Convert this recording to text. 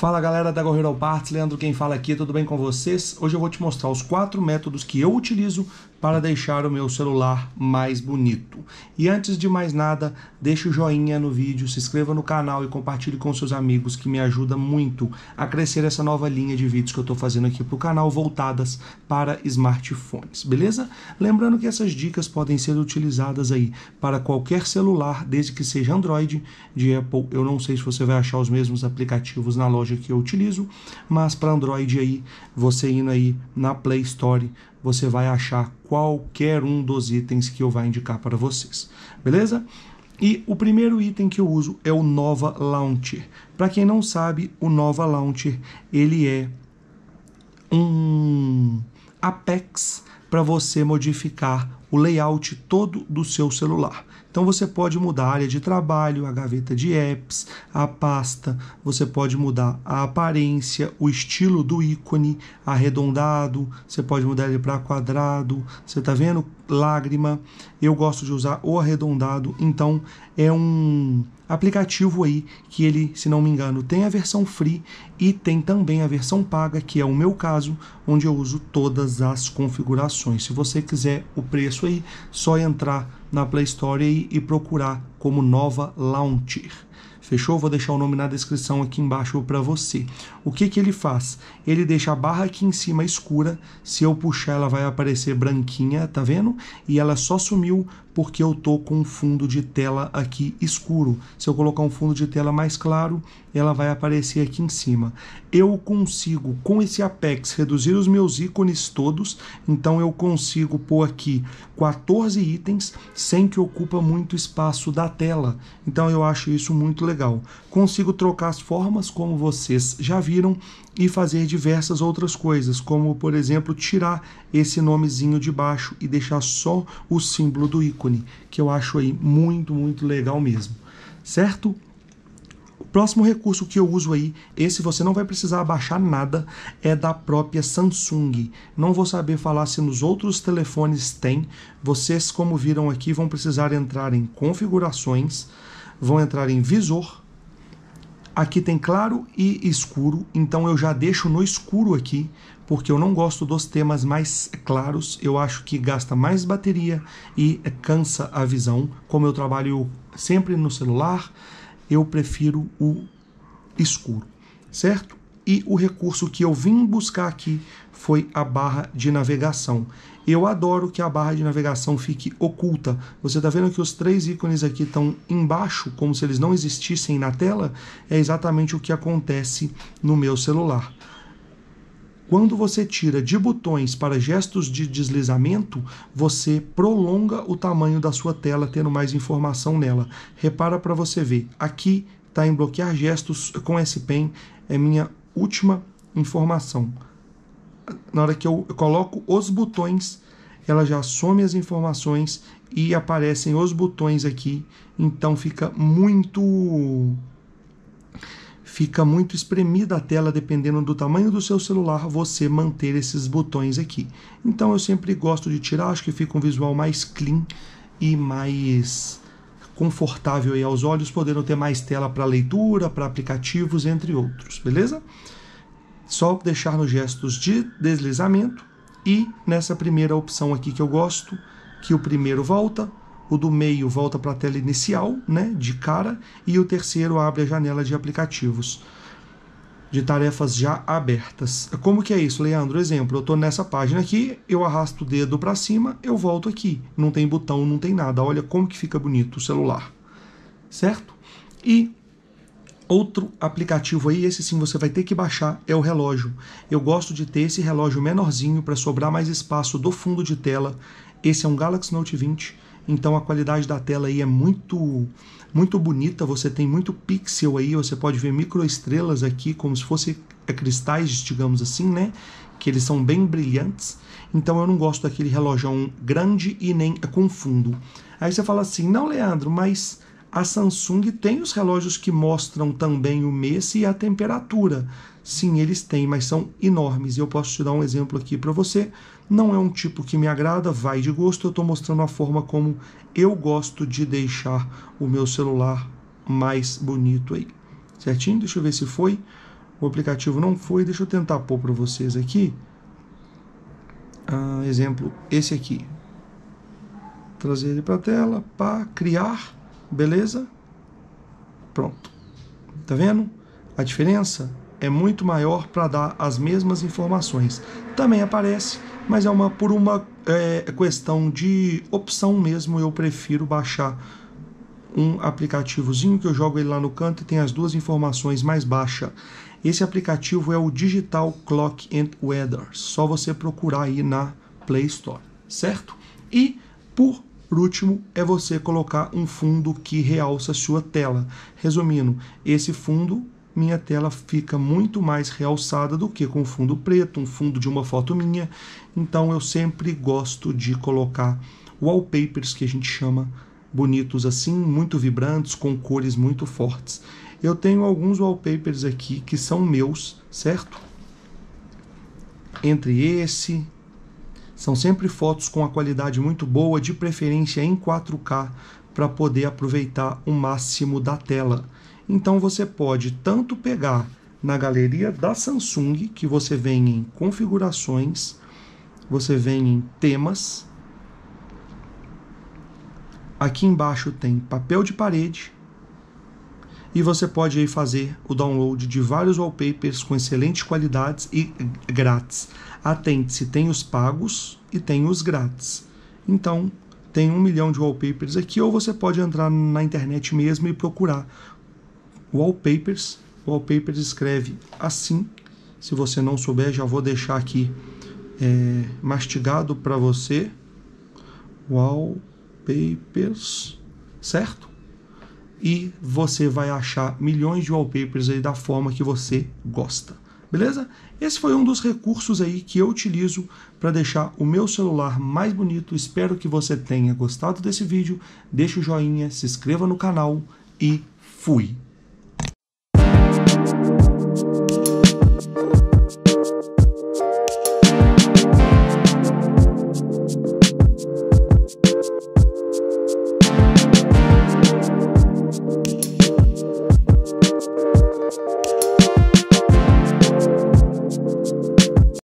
Fala galera da Gorreiro Parts, Leandro quem fala aqui, tudo bem com vocês? Hoje eu vou te mostrar os quatro métodos que eu utilizo para deixar o meu celular mais bonito. E antes de mais nada, deixa o joinha no vídeo, se inscreva no canal e compartilhe com seus amigos que me ajuda muito a crescer essa nova linha de vídeos que eu estou fazendo aqui para o canal voltadas para smartphones, beleza? Lembrando que essas dicas podem ser utilizadas aí para qualquer celular, desde que seja Android, de Apple, eu não sei se você vai achar os mesmos aplicativos na loja que eu utilizo, mas para Android aí, você indo aí na Play Store, você vai achar qualquer um dos itens que eu vou indicar para vocês, beleza? E o primeiro item que eu uso é o Nova Launcher. Para quem não sabe, o Nova Launcher, ele é um Apex para você modificar o layout todo do seu celular. Então você pode mudar a área de trabalho, a gaveta de apps, a pasta, você pode mudar a aparência, o estilo do ícone, arredondado, você pode mudar ele para quadrado, você está vendo? Lágrima. Eu gosto de usar o arredondado, então é um aplicativo aí que ele, se não me engano, tem a versão free e tem também a versão paga, que é o meu caso, onde eu uso todas as configurações. Se você quiser o preço aí, só entrar na Play Store e, e procurar como Nova Launcher. Fechou? Vou deixar o nome na descrição aqui embaixo para você. O que, que ele faz? Ele deixa a barra aqui em cima escura. Se eu puxar, ela vai aparecer branquinha, tá vendo? E ela só sumiu porque eu tô com um fundo de tela aqui escuro. Se eu colocar um fundo de tela mais claro, ela vai aparecer aqui em cima. Eu consigo, com esse Apex, reduzir os meus ícones todos, então eu consigo pôr aqui 14 itens sem que ocupa muito espaço da tela. Então eu acho isso muito legal legal. Consigo trocar as formas como vocês já viram e fazer diversas outras coisas, como por exemplo tirar esse nomezinho de baixo e deixar só o símbolo do ícone, que eu acho aí muito, muito legal mesmo. Certo? O próximo recurso que eu uso aí, esse você não vai precisar baixar nada, é da própria Samsung. Não vou saber falar se nos outros telefones tem. Vocês, como viram aqui, vão precisar entrar em configurações vão entrar em visor. Aqui tem claro e escuro, então eu já deixo no escuro aqui, porque eu não gosto dos temas mais claros, eu acho que gasta mais bateria e cansa a visão. Como eu trabalho sempre no celular, eu prefiro o escuro, certo? E o recurso que eu vim buscar aqui foi a barra de navegação. Eu adoro que a barra de navegação fique oculta. Você está vendo que os três ícones aqui estão embaixo, como se eles não existissem na tela? É exatamente o que acontece no meu celular. Quando você tira de botões para gestos de deslizamento, você prolonga o tamanho da sua tela, tendo mais informação nela. Repara para você ver, aqui está em bloquear gestos com S Pen, é minha última informação. Na hora que eu coloco os botões, ela já some as informações e aparecem os botões aqui. Então fica muito fica muito espremida a tela dependendo do tamanho do seu celular você manter esses botões aqui. Então eu sempre gosto de tirar, acho que fica um visual mais clean e mais confortável aí aos olhos, podendo ter mais tela para leitura, para aplicativos, entre outros, beleza? Só deixar nos gestos de deslizamento e nessa primeira opção aqui que eu gosto, que o primeiro volta, o do meio volta para a tela inicial, né, de cara, e o terceiro abre a janela de aplicativos de tarefas já abertas. Como que é isso, Leandro? Exemplo, eu estou nessa página aqui, eu arrasto o dedo para cima, eu volto aqui. Não tem botão, não tem nada. Olha como que fica bonito o celular. Certo? E outro aplicativo aí, esse sim você vai ter que baixar, é o relógio. Eu gosto de ter esse relógio menorzinho para sobrar mais espaço do fundo de tela. Esse é um Galaxy Note 20 então a qualidade da tela aí é muito muito bonita, você tem muito pixel aí, você pode ver microestrelas aqui como se fosse é, cristais, digamos assim, né? Que eles são bem brilhantes. Então eu não gosto daquele relógio grande e nem com fundo. Aí você fala assim: "Não, Leandro, mas a Samsung tem os relógios que mostram também o mês e a temperatura. Sim, eles têm, mas são enormes. E eu posso te dar um exemplo aqui para você. Não é um tipo que me agrada, vai de gosto. Eu estou mostrando a forma como eu gosto de deixar o meu celular mais bonito aí. Certinho? Deixa eu ver se foi. O aplicativo não foi. Deixa eu tentar pôr para vocês aqui. Ah, exemplo, esse aqui. Trazer ele para a tela, para criar Beleza? Pronto. Tá vendo? A diferença é muito maior para dar as mesmas informações. Também aparece, mas é uma por uma é, é, questão de opção mesmo. Eu prefiro baixar um aplicativozinho que eu jogo ele lá no canto e tem as duas informações mais baixa. Esse aplicativo é o Digital Clock and Weather. Só você procurar aí na Play Store, certo? E por por último, é você colocar um fundo que realça a sua tela. Resumindo, esse fundo minha tela fica muito mais realçada do que com fundo preto, um fundo de uma foto minha. Então eu sempre gosto de colocar wallpapers que a gente chama bonitos assim, muito vibrantes, com cores muito fortes. Eu tenho alguns wallpapers aqui que são meus, certo? Entre esse, são sempre fotos com a qualidade muito boa, de preferência em 4K, para poder aproveitar o máximo da tela. Então você pode tanto pegar na galeria da Samsung, que você vem em configurações, você vem em temas. Aqui embaixo tem papel de parede, e você pode aí fazer o download de vários wallpapers com excelentes qualidades e grátis. Atente-se, tem os pagos e tem os grátis. Então, tem um milhão de wallpapers aqui, ou você pode entrar na internet mesmo e procurar wallpapers. Wallpapers escreve assim. Se você não souber, já vou deixar aqui é, mastigado para você. Wallpapers, certo? e você vai achar milhões de wallpapers aí da forma que você gosta. Beleza? Esse foi um dos recursos aí que eu utilizo para deixar o meu celular mais bonito. Espero que você tenha gostado desse vídeo. Deixe o joinha, se inscreva no canal e fui.